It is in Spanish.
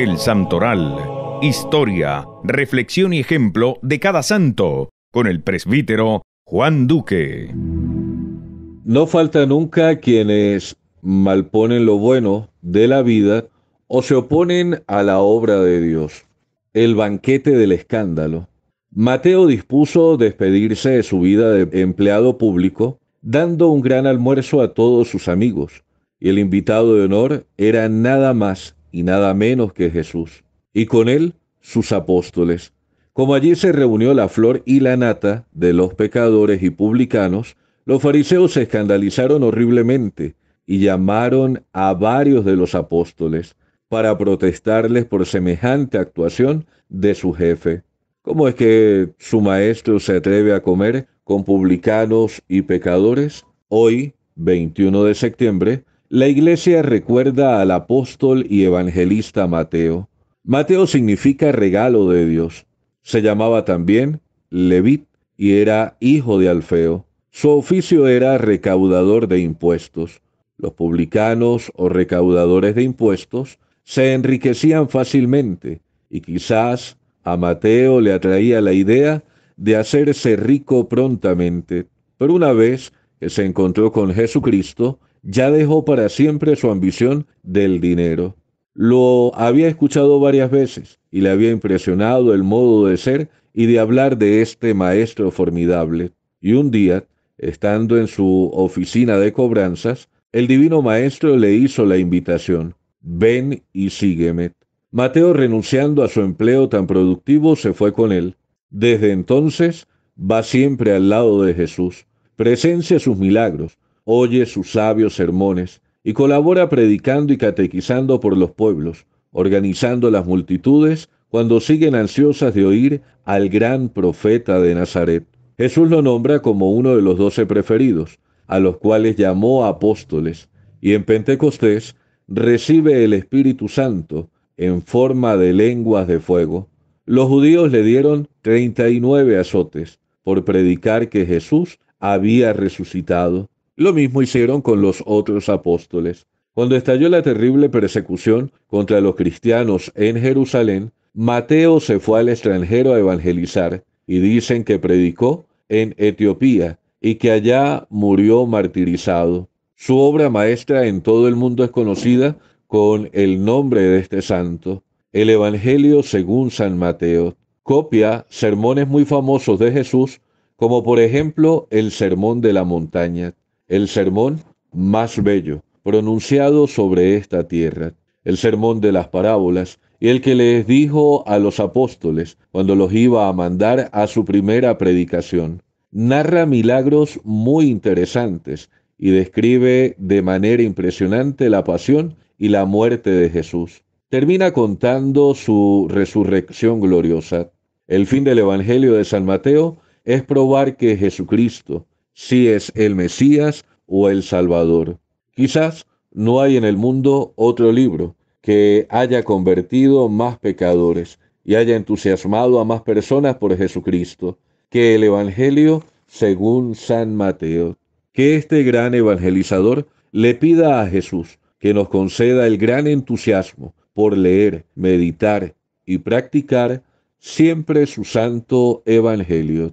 El Santoral. Historia, reflexión y ejemplo de cada santo, con el presbítero Juan Duque. No falta nunca quienes malponen lo bueno de la vida o se oponen a la obra de Dios. El banquete del escándalo. Mateo dispuso despedirse de su vida de empleado público, dando un gran almuerzo a todos sus amigos, y el invitado de honor era nada más y nada menos que Jesús, y con él sus apóstoles. Como allí se reunió la flor y la nata de los pecadores y publicanos, los fariseos se escandalizaron horriblemente y llamaron a varios de los apóstoles para protestarles por semejante actuación de su jefe. ¿Cómo es que su maestro se atreve a comer con publicanos y pecadores? Hoy, 21 de septiembre, la iglesia recuerda al apóstol y evangelista Mateo. Mateo significa regalo de Dios. Se llamaba también Levit y era hijo de Alfeo. Su oficio era recaudador de impuestos. Los publicanos o recaudadores de impuestos se enriquecían fácilmente y quizás a Mateo le atraía la idea de hacerse rico prontamente, pero una vez que se encontró con Jesucristo, ya dejó para siempre su ambición del dinero. Lo había escuchado varias veces y le había impresionado el modo de ser y de hablar de este maestro formidable. Y un día, estando en su oficina de cobranzas, el divino maestro le hizo la invitación, ven y sígueme. Mateo, renunciando a su empleo tan productivo, se fue con él. Desde entonces va siempre al lado de Jesús, presencia sus milagros, oye sus sabios sermones y colabora predicando y catequizando por los pueblos, organizando las multitudes cuando siguen ansiosas de oír al gran profeta de Nazaret. Jesús lo nombra como uno de los doce preferidos, a los cuales llamó apóstoles, y en Pentecostés recibe el Espíritu Santo en forma de lenguas de fuego. Los judíos le dieron treinta y nueve azotes por predicar que Jesús había resucitado. Lo mismo hicieron con los otros apóstoles. Cuando estalló la terrible persecución contra los cristianos en Jerusalén, Mateo se fue al extranjero a evangelizar y dicen que predicó en Etiopía y que allá murió martirizado. Su obra maestra en todo el mundo es conocida con el nombre de este santo, el Evangelio según San Mateo. Copia sermones muy famosos de Jesús, como por ejemplo el Sermón de la Montaña el sermón más bello pronunciado sobre esta tierra, el sermón de las parábolas y el que les dijo a los apóstoles cuando los iba a mandar a su primera predicación. Narra milagros muy interesantes y describe de manera impresionante la pasión y la muerte de Jesús. Termina contando su resurrección gloriosa. El fin del Evangelio de San Mateo es probar que Jesucristo, si es el Mesías o el Salvador. Quizás no hay en el mundo otro libro que haya convertido más pecadores y haya entusiasmado a más personas por Jesucristo que el Evangelio según San Mateo. Que este gran evangelizador le pida a Jesús que nos conceda el gran entusiasmo por leer, meditar y practicar siempre su santo Evangelio.